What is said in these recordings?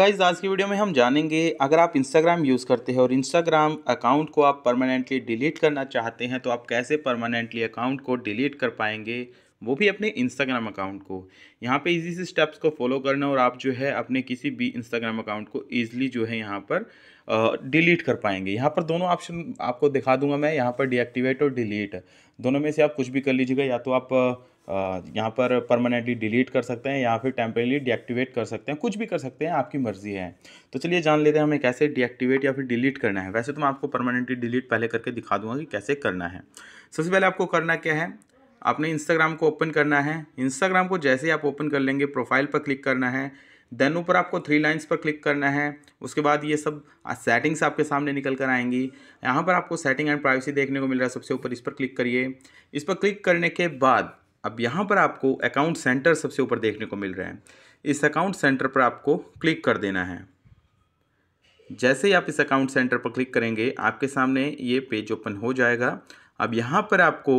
guys आज की video में हम जानेंगे अगर आप इंस्टाग्राम यूज़ करते हैं और इंस्टाग्राम अकाउंट को आप परमानेंटली डिलीट करना चाहते हैं तो आप कैसे परमानेंटली अकाउंट को डिलीट कर पाएंगे वो भी अपने इंस्टाग्राम अकाउंट को यहाँ पे इजी से स्टेप्स को फॉलो करना और आप जो है अपने किसी भी इंस्टाग्राम अकाउंट को ईजिली जो है यहाँ पर डिलीट कर पाएंगे यहाँ पर दोनों ऑप्शन आपको दिखा दूंगा मैं यहाँ पर डीएक्टिवेट और डिलीट दोनों में से आप कुछ भी कर लीजिएगा या तो आप यहाँ पर परमानेंटली डिलीट कर सकते हैं या फिर टेम्परेली डीएक्टिवेट कर सकते हैं कुछ भी कर सकते हैं आपकी मर्ज़ी है तो चलिए जान लेते हैं हमें कैसे डीएक्टिवेट या फिर डिलीट करना है वैसे तो मैं आपको परमानेंटली डिलीट पहले करके दिखा दूंगा कि कैसे करना है सबसे पहले आपको करना क्या है आपने इंस्टाग्राम को ओपन करना है इंस्टाग्राम को जैसे ही आप ओपन कर लेंगे प्रोफाइल पर क्लिक करना है देन ऊपर आपको थ्री लाइंस पर क्लिक करना है उसके बाद ये सब सेटिंग्स आपके सामने निकल कर आएंगी यहाँ पर आपको सेटिंग एंड प्राइवेसी देखने को मिल रहा है सबसे ऊपर इस पर क्लिक करिए इस पर क्लिक करने के बाद अब यहाँ पर आपको अकाउंट सेंटर सबसे ऊपर देखने को मिल रहा है इस अकाउंट सेंटर पर आपको क्लिक कर देना है जैसे ही आप इस अकाउंट सेंटर पर क्लिक करेंगे आपके सामने ये पेज ओपन हो जाएगा अब यहाँ पर आपको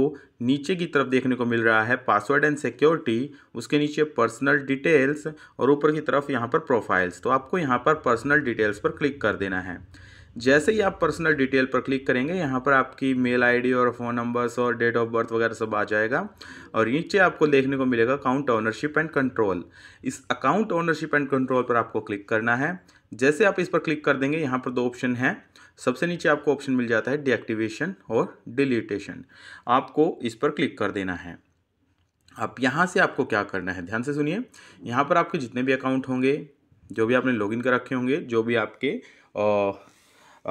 नीचे की तरफ देखने को मिल रहा है पासवर्ड एंड सिक्योरिटी उसके नीचे पर्सनल डिटेल्स और ऊपर की तरफ यहाँ पर प्रोफाइल्स तो आपको यहाँ पर पर्सनल डिटेल्स पर क्लिक कर देना है जैसे ही आप पर्सनल डिटेल पर क्लिक करेंगे यहाँ पर आपकी मेल आईडी और फ़ोन नंबर्स और डेट ऑफ बर्थ वगैरह सब आ जाएगा और नीचे आपको देखने को मिलेगा अकाउंट ओनरशिप एंड कंट्रोल इस अकाउंट ओनरशिप एंड कंट्रोल पर आपको क्लिक करना है जैसे आप इस पर क्लिक कर देंगे यहाँ पर दो ऑप्शन हैं सबसे नीचे आपको ऑप्शन मिल जाता है डीएक्टिवेशन और डिलीटेशन आपको इस पर क्लिक कर देना है अब यहाँ से आपको क्या करना है ध्यान से सुनिए यहाँ पर आपके जितने भी अकाउंट होंगे जो भी आपने लॉगिन कर रखे होंगे जो भी आपके आ,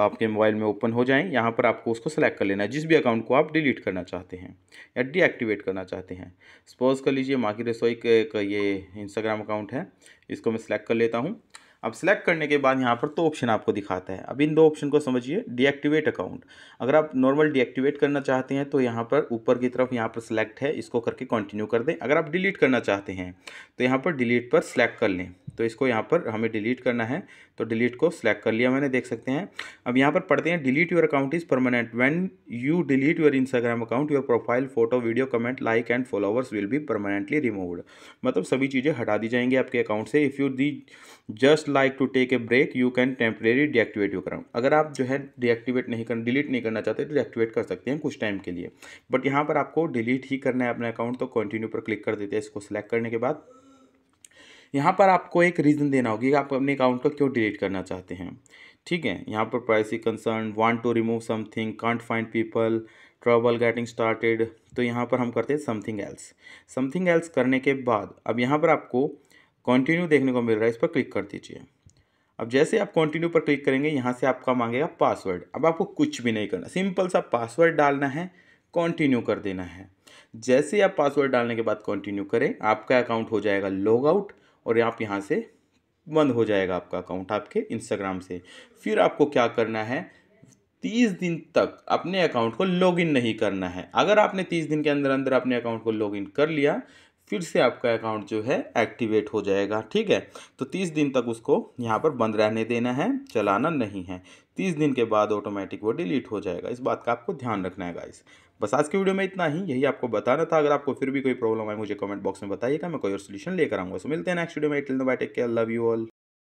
आपके मोबाइल में ओपन हो जाएं यहाँ पर आपको उसको सेलेक्ट कर लेना है जिस भी अकाउंट को आप डिलीट करना चाहते हैं या डीएक्टिवेट करना चाहते हैं सपोज कर लीजिए माकि रसोई का ये इंस्टाग्राम अकाउंट है इसको मैं सिलेक्ट कर लेता हूँ अब सिलेक्ट करने के बाद यहाँ पर दो तो ऑप्शन आपको दिखाता है अब इन दो ऑप्शन को समझिए डीएक्टिवेट अकाउंट अगर आप नॉर्मल डीएक्टिवेट करना चाहते हैं तो यहाँ पर ऊपर की तरफ यहाँ पर सेलेक्ट है इसको करके कंटिन्यू कर दें अगर आप डिलीट करना चाहते हैं तो यहाँ पर डिलीट पर सिलेक्ट कर लें तो इसको यहाँ पर हमें डिलीट करना है तो डिलीट को सिलेक्ट कर लिया मैंने देख सकते हैं अब यहाँ पर पढ़ते हैं delete your account is permanent when you delete your Instagram account your profile photo video comment like and followers will be permanently removed मतलब सभी चीज़ें हटा दी जाएंगी आपके अकाउंट से if you'd just like to take a break you can temporary deactivate your account अगर आप जो है डीएक्टिवेट नहीं कर डिलीट नहीं करना चाहते तो डीएक्टिवेट कर सकते हैं कुछ टाइम के लिए बट यहाँ पर आपको डिलीट ही करना है अपना अकाउंट तो कंटिन्यू पर क्लिक कर देते हैं इसको सिलेक्ट करने के बाद यहाँ पर आपको एक रीज़न देना होगी कि आप अपने अकाउंट को क्यों डिलीट करना चाहते हैं ठीक है यहाँ पर privacy concern want to remove something can't find people trouble getting started तो यहाँ पर हम करते हैं समथिंग एल्स समथिंग एल्स करने के बाद अब यहाँ पर आपको कंटिन्यू देखने को मिल रहा है इस पर क्लिक कर दीजिए अब जैसे आप कंटिन्यू पर क्लिक करेंगे यहाँ से आपका मांगेगा पासवर्ड अब आपको कुछ भी नहीं करना सिंपल सा पासवर्ड डालना है कंटिन्यू कर देना है जैसे आप पासवर्ड डालने के बाद कंटिन्यू करें आपका अकाउंट हो जाएगा लॉग आउट और आप यहाँ से बंद हो जाएगा आपका अकाउंट आपके इंस्टाग्राम से फिर आपको क्या करना है तीस दिन तक अपने अकाउंट को लॉगिन नहीं करना है अगर आपने तीस दिन के अंदर अंदर अपने अकाउंट को लॉगिन कर लिया फिर से आपका अकाउंट जो है एक्टिवेट हो जाएगा ठीक है तो तीस दिन तक उसको यहाँ पर बंद रहने देना है चलाना नहीं है तीस दिन के बाद ऑटोमेटिक वो डिलीट हो जाएगा इस बात का आपको ध्यान रखना है गाइस बस आज के वीडियो में इतना ही यही आपको बताना था अगर आपको फिर भी कोई प्रॉब्लम आए मुझे कमेंट बॉक्स में बताइएगा मैं कोई और सोल्यूशन लेकर आऊंगा सो मिलते हैं नेक्स्ट वीडियो में till bye take care love you all